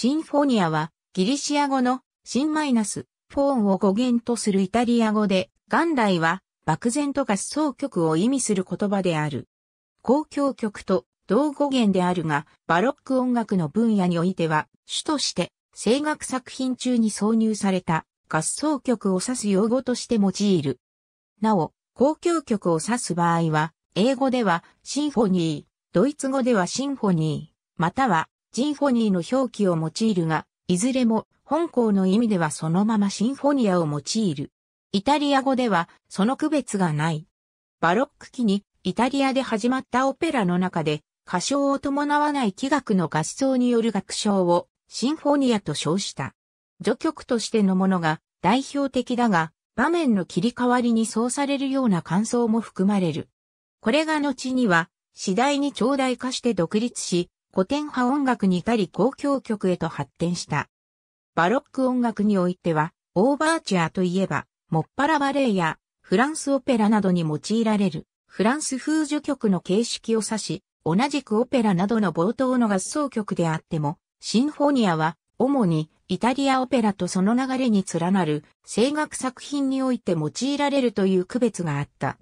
シンフォニアはギリシア語のシンマイナスフォーンを語源とするイタリア語で、元来は漠然と合奏曲を意味する言葉である。公共曲と同語源であるが、バロック音楽の分野においては、主として声楽作品中に挿入された合奏曲を指す用語として用いる。なお、公共曲を指す場合は、英語ではシンフォニー、ドイツ語ではシンフォニー、またはジンフォニーの表記を用いるが、いずれも本校の意味ではそのままシンフォニアを用いる。イタリア語ではその区別がない。バロック期にイタリアで始まったオペラの中で歌唱を伴わない器楽の合奏による楽章をシンフォニアと称した。序曲としてのものが代表的だが場面の切り替わりにそうされるような感想も含まれる。これが後には次第に長大化して独立し古典派音楽に至り公共曲へと発展した。バロック音楽においては、オーバーチャアといえば、もっぱらバレエやフランスオペラなどに用いられるフランス風序曲の形式を指し、同じくオペラなどの冒頭の合奏曲であっても、シンフォニアは主にイタリアオペラとその流れに連なる声楽作品において用いられるという区別があった。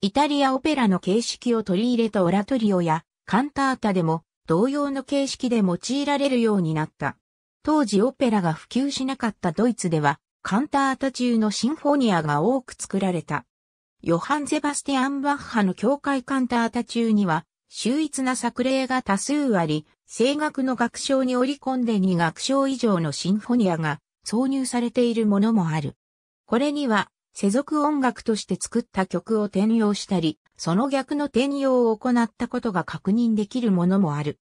イタリアオペラの形式を取り入れたオラトリオやカンタータでも同様の形式で用いられるようになった。当時オペラが普及しなかったドイツでは、カンタータ中のシンフォニアが多く作られた。ヨハン・ゼバスティアン・バッハの教会カンタータ中には、秀逸な作例が多数あり、声楽の学章に織り込んで2学章以上のシンフォニアが挿入されているものもある。これには、世俗音楽として作った曲を転用したり、その逆の転用を行ったことが確認できるものもある。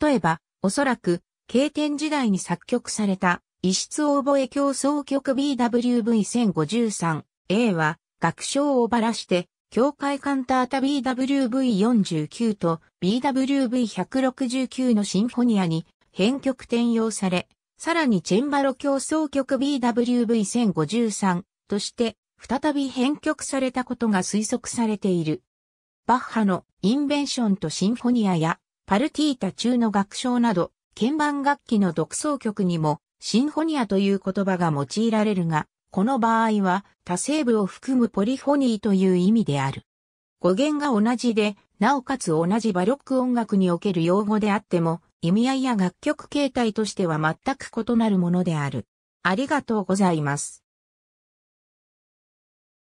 例えば、おそらく、経典時代に作曲された、異質オーボエ競争曲 BWV1053A は、楽章をばらして、境界カンタータ BWV49 と BWV169 のシンフォニアに編曲転用され、さらにチェンバロ競争曲 BWV1053 として再び編曲されたことが推測されている。バッハのインベンションとシンフォニアやパルティータ中の楽章など、鍵盤楽器の独奏曲にもシンフォニアという言葉が用いられるが、この場合は多声部を含むポリフォニーという意味である。語源が同じで、なおかつ同じバロック音楽における用語であっても、意味合いや楽曲形態としては全く異なるものである。ありがとうございます。